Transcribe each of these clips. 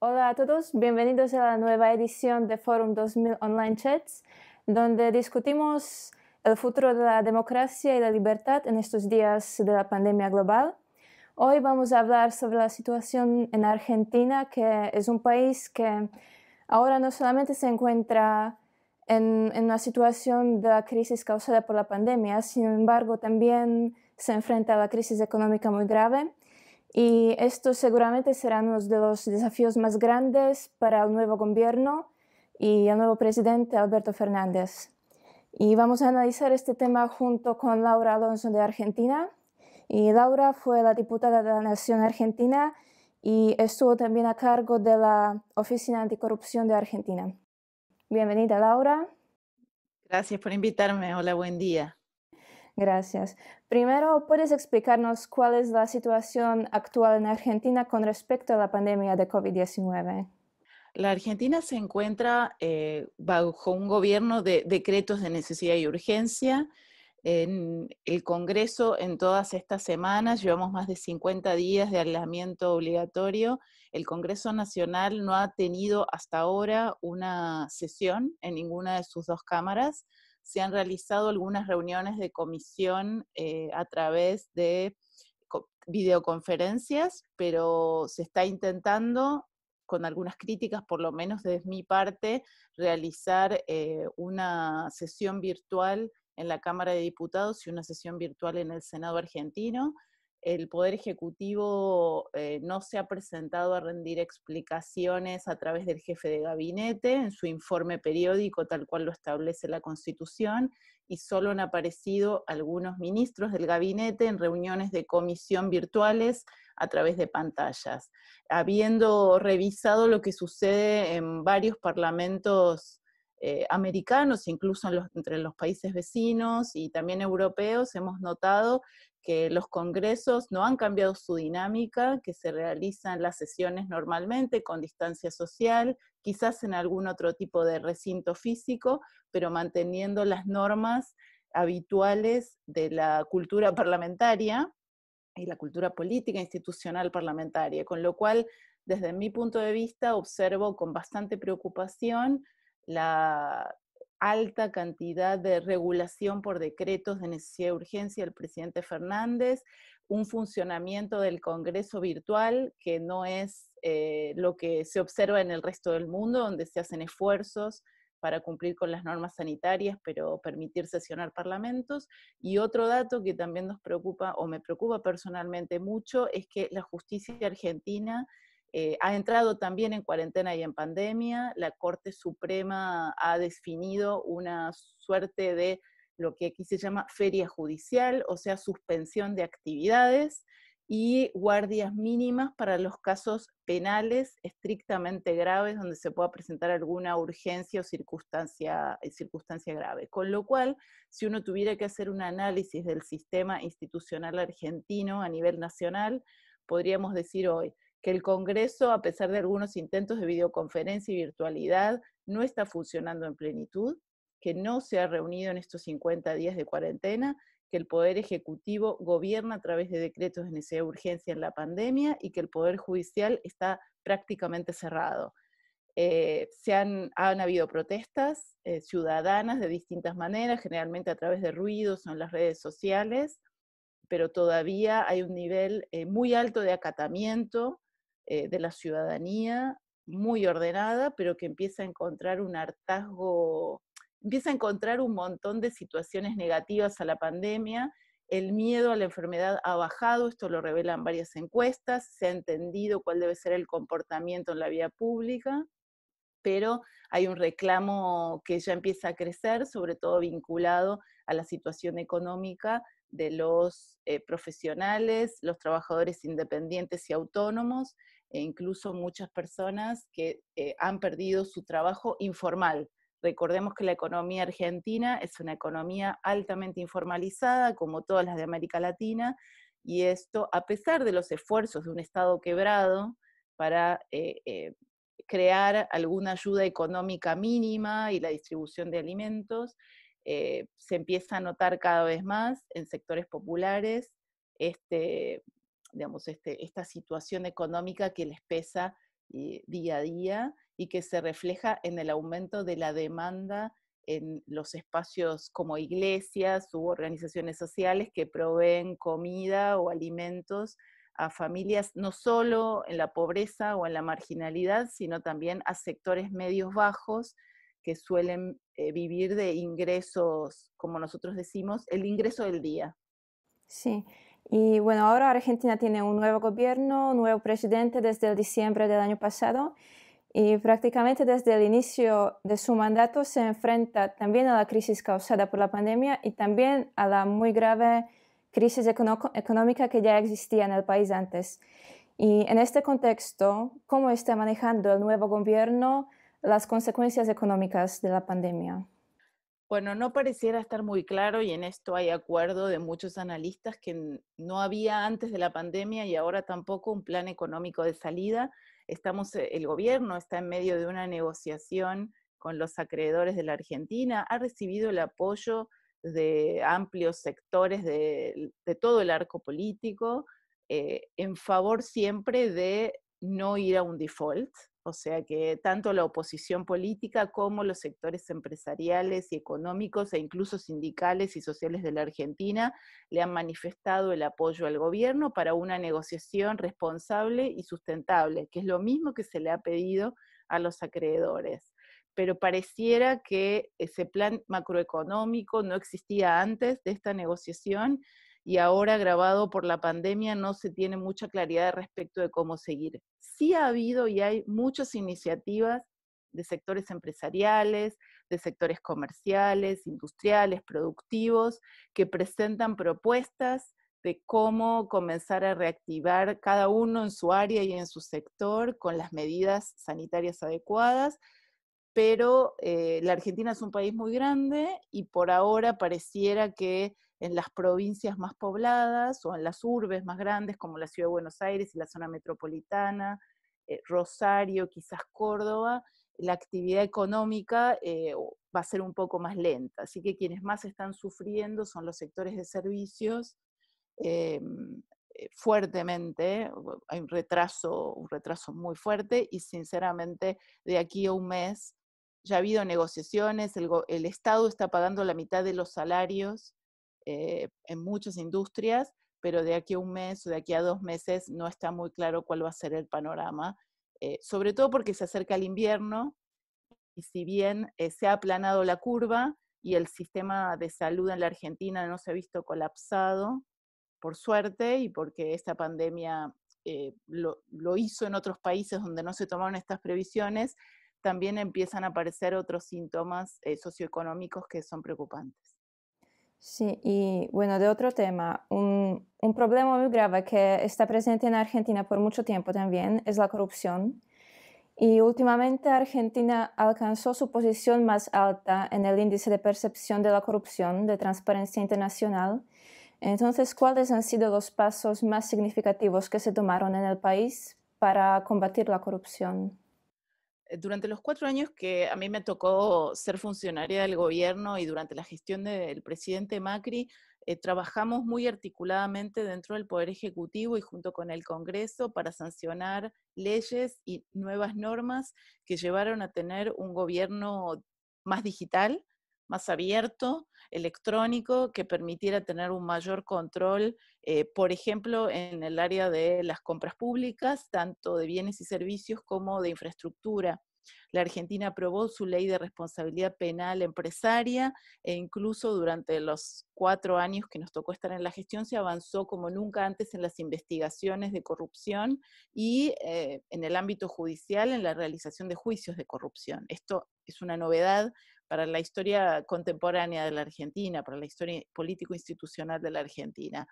Hola a todos, bienvenidos a la nueva edición de Forum 2000 Online Chats, donde discutimos el futuro de la democracia y la libertad en estos días de la pandemia global. Hoy vamos a hablar sobre la situación en Argentina, que es un país que ahora no solamente se encuentra en, una situación de crisis causada por la pandemia, sin embargo también se enfrenta a la crisis económica muy grave y estos seguramente serán uno de los desafíos más grandes para el nuevo gobierno y el nuevo presidente Alberto Fernández. Y vamos a analizar este tema junto con Laura Alonso de Argentina. Y Laura fue la diputada de la Nación Argentina y estuvo también a cargo de la Oficina Anticorrupción de Argentina. Bienvenida, Laura. Gracias por invitarme. Hola, buen día. Gracias. Primero, ¿puedes explicarnos cuál es la situación actual en Argentina con respecto a la pandemia de COVID-19? La Argentina se encuentra eh, bajo un gobierno de decretos de necesidad y urgencia. En el Congreso, en todas estas semanas, llevamos más de 50 días de aislamiento obligatorio. El Congreso Nacional no ha tenido hasta ahora una sesión en ninguna de sus dos cámaras se han realizado algunas reuniones de comisión eh, a través de videoconferencias, pero se está intentando, con algunas críticas, por lo menos desde mi parte, realizar eh, una sesión virtual en la Cámara de Diputados y una sesión virtual en el Senado argentino el Poder Ejecutivo eh, no se ha presentado a rendir explicaciones a través del jefe de gabinete en su informe periódico tal cual lo establece la Constitución y solo han aparecido algunos ministros del gabinete en reuniones de comisión virtuales a través de pantallas, habiendo revisado lo que sucede en varios parlamentos eh, americanos, incluso entre los países vecinos y también europeos, hemos notado que los congresos no han cambiado su dinámica, que se realizan las sesiones normalmente con distancia social, quizás en algún otro tipo de recinto físico, pero manteniendo las normas habituales de la cultura parlamentaria y la cultura política institucional parlamentaria, con lo cual, desde mi punto de vista, observo con bastante preocupación la alta cantidad de regulación por decretos de necesidad y urgencia del presidente Fernández, un funcionamiento del Congreso virtual que no es eh, lo que se observa en el resto del mundo, donde se hacen esfuerzos para cumplir con las normas sanitarias, pero permitir sesionar parlamentos. Y otro dato que también nos preocupa, o me preocupa personalmente mucho, es que la justicia argentina eh, ha entrado también en cuarentena y en pandemia. La Corte Suprema ha definido una suerte de lo que aquí se llama feria judicial, o sea, suspensión de actividades y guardias mínimas para los casos penales estrictamente graves donde se pueda presentar alguna urgencia o circunstancia eh, grave. Con lo cual, si uno tuviera que hacer un análisis del sistema institucional argentino a nivel nacional, podríamos decir hoy, que el Congreso, a pesar de algunos intentos de videoconferencia y virtualidad, no está funcionando en plenitud, que no se ha reunido en estos 50 días de cuarentena, que el Poder Ejecutivo gobierna a través de decretos de necesidad de urgencia en la pandemia y que el Poder Judicial está prácticamente cerrado. Eh, se han, habido protestas eh, ciudadanas de distintas maneras, generalmente a través de ruidos o en las redes sociales, pero todavía hay un nivel eh, muy alto de acatamiento eh, de la ciudadanía muy ordenada, pero que empieza a encontrar un hartazgo, empieza a encontrar un montón de situaciones negativas a la pandemia. El miedo a la enfermedad ha bajado, esto lo revelan varias encuestas, se ha entendido cuál debe ser el comportamiento en la vía pública, pero hay un reclamo que ya empieza a crecer, sobre todo vinculado a la situación económica de los eh, profesionales, los trabajadores independientes y autónomos, e incluso muchas personas que eh, han perdido su trabajo informal. Recordemos que la economía argentina es una economía altamente informalizada, como todas las de América Latina, y esto, a pesar de los esfuerzos de un Estado quebrado para eh, eh, crear alguna ayuda económica mínima y la distribución de alimentos, se empieza a notar cada vez más en sectores populares este, digamos, este, esta situación económica que les pesa eh, día a día y que se refleja en el aumento de la demanda en los espacios como iglesias u organizaciones sociales que proveen comida o alimentos a familias no solo en la pobreza o en la marginalidad, sino también a sectores medios bajos que suelen eh, vivir de ingresos, como nosotros decimos, el ingreso del día. Sí, y bueno, ahora Argentina tiene un nuevo gobierno, un nuevo presidente desde el diciembre del año pasado y prácticamente desde el inicio de su mandato se enfrenta también a la crisis causada por la pandemia y también a la muy grave crisis económica que ya existía en el país antes. Y en este contexto, ¿cómo está manejando el nuevo gobierno las consecuencias económicas de la pandemia? Bueno, no pareciera estar muy claro y en esto hay acuerdo de muchos analistas que no había antes de la pandemia y ahora tampoco un plan económico de salida. Estamos, eh, el gobierno está en medio de una negociación con los acreedores de la Argentina, ha recibido el apoyo de amplios sectores de, todo el arco político eh, en favor siempre de no ir a un default, o sea que tanto la oposición política como los sectores empresariales y económicos e incluso sindicales y sociales de la Argentina le han manifestado el apoyo al gobierno para una negociación responsable y sustentable, que es lo mismo que se le ha pedido a los acreedores. Pero pareciera que ese plan macroeconómico no existía antes de esta negociación y ahora agravado por la pandemia no se tiene mucha claridad respecto de cómo seguir sí ha habido y hay muchas iniciativas de sectores empresariales, de sectores comerciales, industriales, productivos, que presentan propuestas de cómo comenzar a reactivar cada uno en su área y en su sector con las medidas sanitarias adecuadas, pero eh, la Argentina es un país muy grande y por ahora pareciera que en las provincias más pobladas o en las urbes más grandes como la Ciudad de Buenos Aires y la zona metropolitana, eh, Rosario, quizás Córdoba, la actividad económica eh, va a ser un poco más lenta. Así que quienes más están sufriendo son los sectores de servicios em, eh, fuertemente, hay un retraso, un retraso muy fuerte y sinceramente de aquí a un mes ya ha habido negociaciones, el, el Estado está pagando la mitad de los salarios eh, en muchas industrias, pero de aquí a un mes o de aquí a dos meses no está muy claro cuál va a ser el panorama, eh, sobre todo porque se acerca el invierno y si bien eh, se ha aplanado la curva y el sistema de salud en la Argentina no se ha visto colapsado, por suerte, y porque esta pandemia lo, hizo en otros países donde no se tomaron estas previsiones, también empiezan a aparecer otros síntomas socioeconómicos que son preocupantes. Sí, y bueno, de otro tema, un, un, problema muy grave que está presente en Argentina por mucho tiempo también es la corrupción. Y últimamente Argentina alcanzó su posición más alta en el índice de percepción de la corrupción de Transparencia Internacional. Entonces, ¿cuáles han sido los pasos más significativos que se tomaron en el país para combatir la corrupción? Eh, durante los cuatro años que a mí me tocó ser funcionaria del gobierno y durante la gestión del presidente Macri, eh, trabajamos muy articuladamente dentro del Poder Ejecutivo y junto con el Congreso para sancionar leyes y nuevas normas que llevaron a tener un gobierno más digital, más abierto, electrónico, que permitiera tener un mayor control, eh, por ejemplo, en el área de las compras públicas, tanto de bienes y servicios como de infraestructura. La Argentina aprobó su ley de responsabilidad penal empresaria e incluso durante los cuatro años que nos tocó estar en la gestión se avanzó como nunca antes en las investigaciones de corrupción y eh, en el ámbito judicial en la realización de juicios de corrupción. Esto es una novedad para la historia contemporánea de la Argentina, para la historia político-institucional de la Argentina.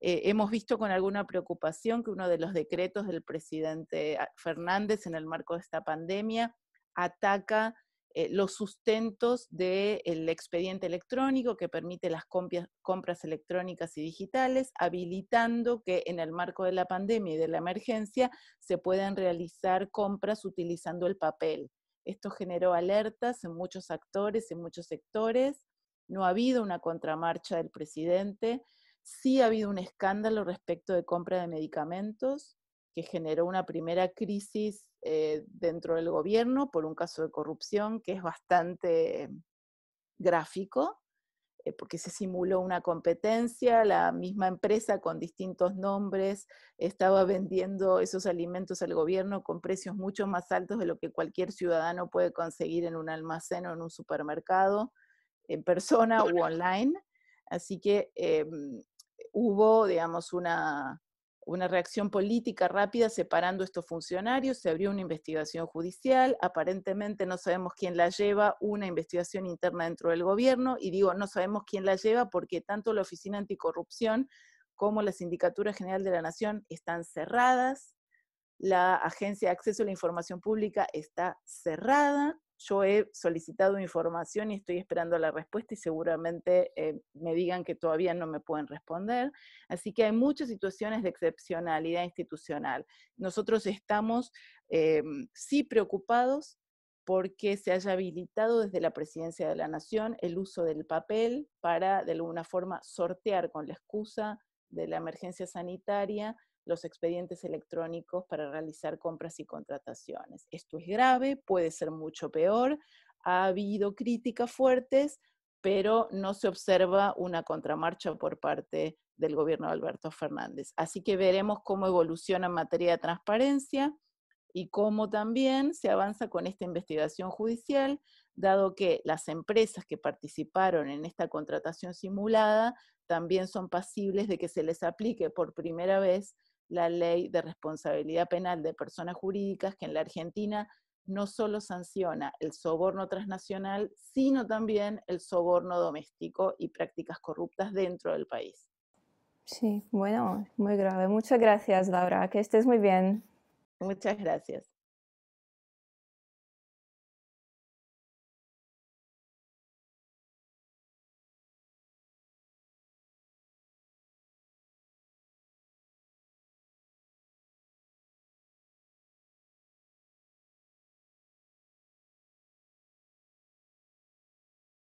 Eh, hemos visto con alguna preocupación que uno de los decretos del presidente ah, Fernández en el marco de esta pandemia ataca eh, los sustentos del expediente electrónico que permite las compras electrónicas y digitales, habilitando que en el marco de la pandemia y de la emergencia se puedan realizar compras utilizando el papel. Esto generó alertas en muchos actores, en muchos sectores. No ha habido una contramarcha del presidente. Sí ha habido un escándalo respecto de compra de medicamentos que generó una primera crisis eh, dentro del gobierno por un caso de corrupción que es bastante em, gráfico. Eh, porque se simuló una competencia, la misma empresa con distintos nombres estaba vendiendo esos alimentos al gobierno con precios mucho más altos de lo que cualquier ciudadano puede conseguir en un almacén o en un supermercado, en persona u online. Así que em, hubo, digamos, una, una reacción política rápida separando estos funcionarios, se abrió una investigación judicial, aparentemente no sabemos quién la lleva, una investigación interna dentro del gobierno, y digo, no sabemos quién la lleva porque tanto la Oficina Anticorrupción como la Sindicatura General de la Nación están cerradas, la Agencia de Acceso a la Información Pública está cerrada, yo he solicitado información y estoy esperando la respuesta y seguramente eh, me digan que todavía no me pueden responder. Así que hay muchas situaciones de excepcionalidad institucional. Nosotros estamos eh, sí preocupados porque se haya habilitado desde la presidencia de la Nación el uso del papel para, de alguna forma, sortear con la excusa de la emergencia sanitaria los expedientes electrónicos para realizar compras y contrataciones. Esto es grave, puede ser mucho peor. Ha habido críticas fuertes, pero no se observa una contramarcha por parte del gobierno de Alberto Fernández. Así que veremos cómo evoluciona en materia de transparencia y cómo también se avanza con esta investigación judicial dado que las empresas que participaron en esta contratación simulada también son pasibles de que se les aplique por primera vez la ley de responsabilidad penal de personas jurídicas, que en la Argentina no solo sanciona el soborno transnacional, sino también el soborno doméstico y prácticas corruptas dentro del país. Sí, bueno, muy grave. Muchas gracias, Laura. Que estés muy bien. Muchas gracias.